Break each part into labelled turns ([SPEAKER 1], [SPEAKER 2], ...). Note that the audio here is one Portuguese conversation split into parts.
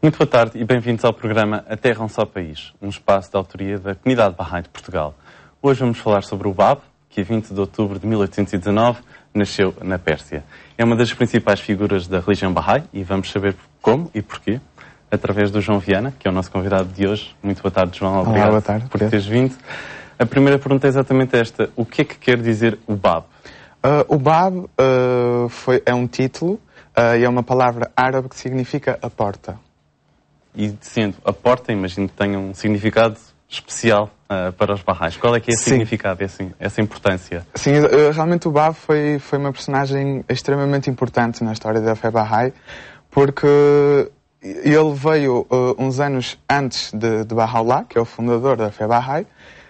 [SPEAKER 1] Muito boa tarde e bem-vindos ao programa A Terra é Um Só País, um espaço de autoria da comunidade Bahá'í de Portugal. Hoje vamos falar sobre o Bab, que a 20 de outubro de 1819 nasceu na Pérsia. É uma das principais figuras da religião Bahá'í e vamos saber como e porquê através do João Viana, que é o nosso convidado de hoje. Muito boa tarde, João. Obrigado Olá, boa tarde. por teres vindo. A primeira pergunta é exatamente esta. O que é que quer dizer o Bab?
[SPEAKER 2] Uh, o Bab uh, foi, é um título uh, e é uma palavra árabe que significa a porta
[SPEAKER 1] e sendo a porta, imagino que tenha um significado especial uh, para os barrais. Qual é que é esse Sim. significado, esse, essa importância?
[SPEAKER 2] Sim, realmente o Bab foi, foi uma personagem extremamente importante na história da Fé Barrai, porque ele veio uh, uns anos antes de, de que é o fundador da Fé Bahá'í, uh,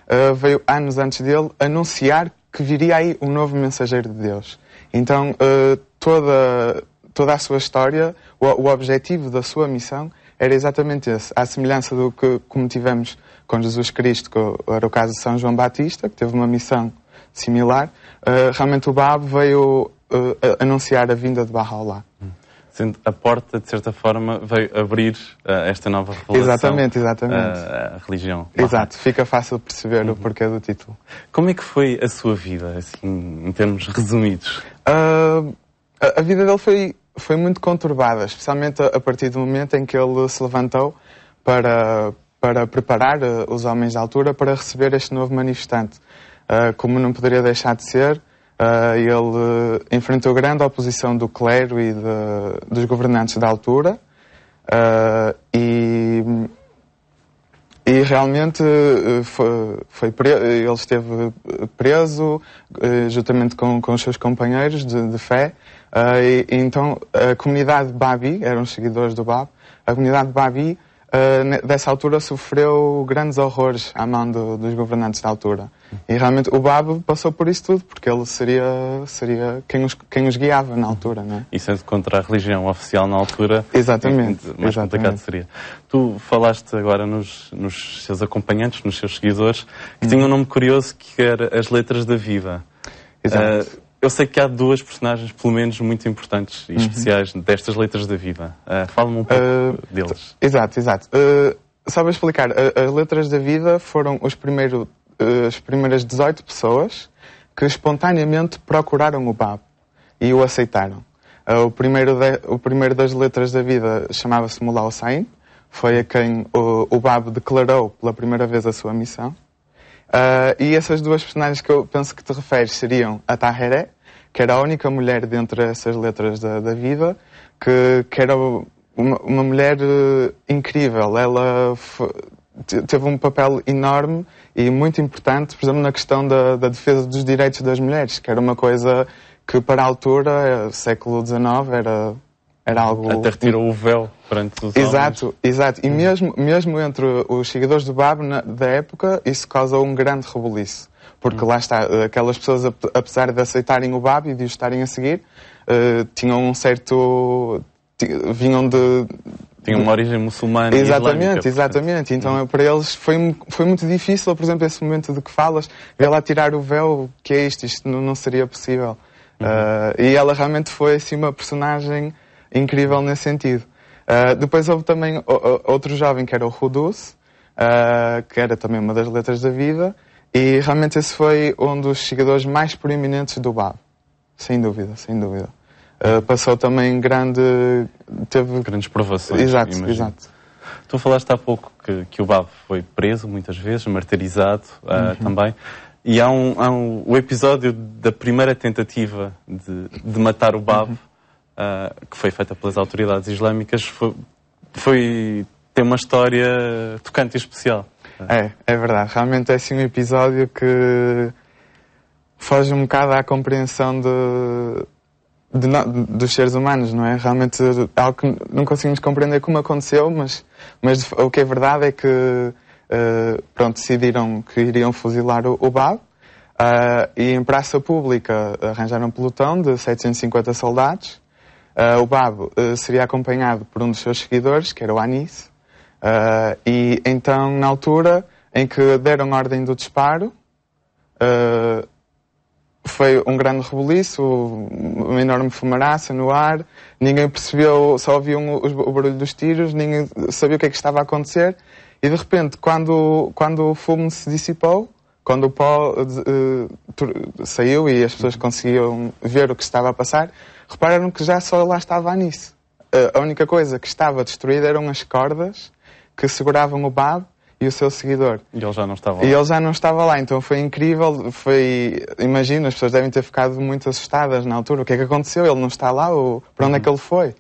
[SPEAKER 2] ah, veio anos antes dele anunciar que viria aí um novo mensageiro de Deus. Então, uh, toda, toda a sua história, o, o objetivo da sua missão era exatamente esse. À semelhança do que como tivemos com Jesus Cristo, que era o caso de São João Batista, que teve uma missão similar, uh, realmente o Bab veio uh, anunciar a vinda de Bahá'u'llá. Hum.
[SPEAKER 1] Sendo a porta, de certa forma, veio abrir uh, esta nova revelação. Exatamente, exatamente.
[SPEAKER 2] a religião. Exato, fica fácil perceber uhum. o porquê do título. Como é que foi a sua vida,
[SPEAKER 1] assim, em termos resumidos?
[SPEAKER 2] a vida dele foi foi muito conturbada, especialmente a partir do momento em que ele se levantou para, para preparar eh, os homens da altura para receber este novo manifestante. Eh, como não poderia deixar de ser, eh, ele enfrentou grande oposição do clero e de, dos governantes da altura e, e realmente foi, foi preso, ele esteve preso juntamente com, com os seus companheiros de, de fé Uh, e, então, a comunidade Babi, eram seguidores do Bab, a comunidade Babi, uh, dessa altura, sofreu grandes horrores à mão do, dos governantes da altura. E realmente o Bab passou por isso tudo, porque ele seria, seria quem, os, quem os guiava na altura. Não é?
[SPEAKER 1] E sendo contra a religião oficial na altura, exatamente, eh, mais exatamente. complicado seria. Tu falaste agora nos, nos seus acompanhantes, nos seus seguidores, que hum. tinham um nome curioso que era As Letras da Vida. Exato. Uh, eu sei que há duas personagens, pelo menos, muito importantes e uhum. especiais destas letras da vida. Uh,
[SPEAKER 2] Fala-me um pouco uh, deles. Exato, exato. Uh, só para explicar, uh, as letras da vida foram os primeiro, uh, as primeiras 18 pessoas que espontaneamente procuraram o Babo e o aceitaram. Uh, o, primeiro de, o primeiro das letras da vida chamava-se Mullah Hussein, foi a quem o, o declarou pela primeira vez a sua missão. Uh, e essas duas personagens que eu penso que te referes seriam a Tahereh, que era a única mulher dentre essas letras da, da vida, que, que era uma, uma mulher uh, incrível. Ela teve um papel enorme e muito importante, por exemplo, na questão da, da defesa dos direitos das mulheres, que era uma coisa que para a altura, eh, século XIX, era era algo. Até retirou o véu
[SPEAKER 1] perante os Exato,
[SPEAKER 2] homens. exato. E mesmo, mesmo entre os seguidores do Bab na, da época, isso causou um grande rebuliço. Porque hum. lá está, aquelas pessoas, apesar de aceitarem o Bab e de o estarem a seguir, uh, tinham um certo.
[SPEAKER 1] vinham de. Tinham uma origem muçulmana. Exatamente, islâmica,
[SPEAKER 2] exatamente. Então hum. para eles foi, foi muito difícil, por exemplo, esse momento de que falas, ela tirar o véu, que é isto, isto não, não seria possível. Uh, e ela realmente foi assim uma personagem incrível nesse sentido. Uh, depois houve também outro jovem que era o Rudus, uh, que era também uma das letras da vida, e realmente esse foi um dos seguidores mais proeminentes do Bab. Sem dúvida, sem dúvida. Uh, passou também grande.
[SPEAKER 1] Teve... Grandes provações. Exato, imagino. exato. Tu falaste há pouco que, que o Bab foi preso muitas vezes, martirizado uhum. também. E há um, há um, o episódio da primeira tentativa de, de matar o Babo, Uhum uh, que foi feita pelas autoridades islâmicas, foi, foi tem uma história tocante e especial. É,
[SPEAKER 2] é verdade. Realmente é assim um episódio que foge um bocado à compreensão de, de, dos seres humanos, não é? Realmente é algo que não conseguimos compreender como aconteceu, mas, mas o que é verdade é que uh, pronto, decidiram que iriam fuzilar o, o Bab uh, e em praça pública arranjaram um pelotão de 750 soldados Uh, o Babo uh, seria acompanhado por um dos seus seguidores, que era o Anis, uh, e então, na altura em que deram ordem do disparo, foi um grande rebuliço, uma enorme fumaraça no ar, ninguém percebeu, só ouviam o, o, barulho dos tiros, ninguém sabia o que é que estava a acontecer, e de repente, quando, quando o fumo se dissipou, quando o pó uh, eh, saiu e as pessoas conseguiam ver o que estava a passar, repararam que já só lá estava anis. Uh, eh, a única coisa que estava destruída eram as cordas que seguravam o Bab e o seu seguidor.
[SPEAKER 1] E ele já não estava lá. E
[SPEAKER 2] ele já não estava lá, então foi incrível, foi... Imagino, as pessoas devem ter ficado muito assustadas na altura. O que é que aconteceu? Ele não está lá? Ou... Para onde uhum. é que ele foi? Uh,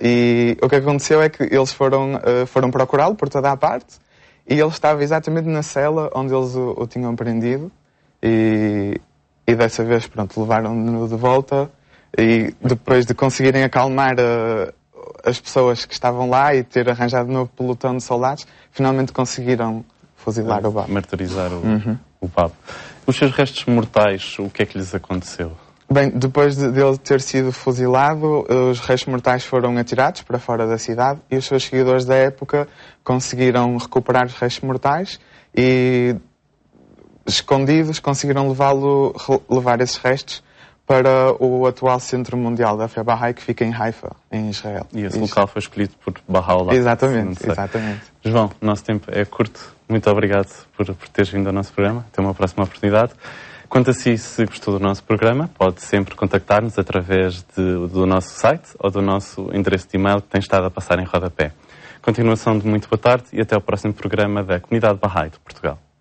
[SPEAKER 2] e o que aconteceu é que eles foram, uh, foram procurá-lo por toda a parte e ele estava exatamente na cela onde eles o, o tinham prendido e, e dessa vez, pronto, levaram-no de volta e depois de conseguirem acalmar eh, as pessoas que estavam lá e ter arranjado um novo pelotão de soldados, finalmente conseguiram fuzilar o
[SPEAKER 1] Bab. Martirizar o, uhum. o Bab. Os seus restos mortais, o que é que lhes aconteceu?
[SPEAKER 2] Bem, depois de, dele ter sido fuzilado, os reis mortais foram atirados para fora da cidade e os seus seguidores da época conseguiram recuperar os reis mortais e, escondidos, conseguiram levá-lo, levar esses restos para o atual Centro Mundial da Fé Bahá'í, que fica em Haifa,
[SPEAKER 1] em Israel. E esse local foi escolhido por Bahá'u'lláh. Exatamente, exatamente. João, nosso tempo é curto. Muito obrigado por, por teres vindo ao nosso programa. Até uma próxima oportunidade. Quanto a si, se gostou do nosso programa, pode sempre contactar-nos através de, do nosso site ou do nosso endereço de e-mail que tem estado a passar em rodapé. Continuação de muito boa tarde e até ao próximo programa da Comunidade Bahá'í de Portugal.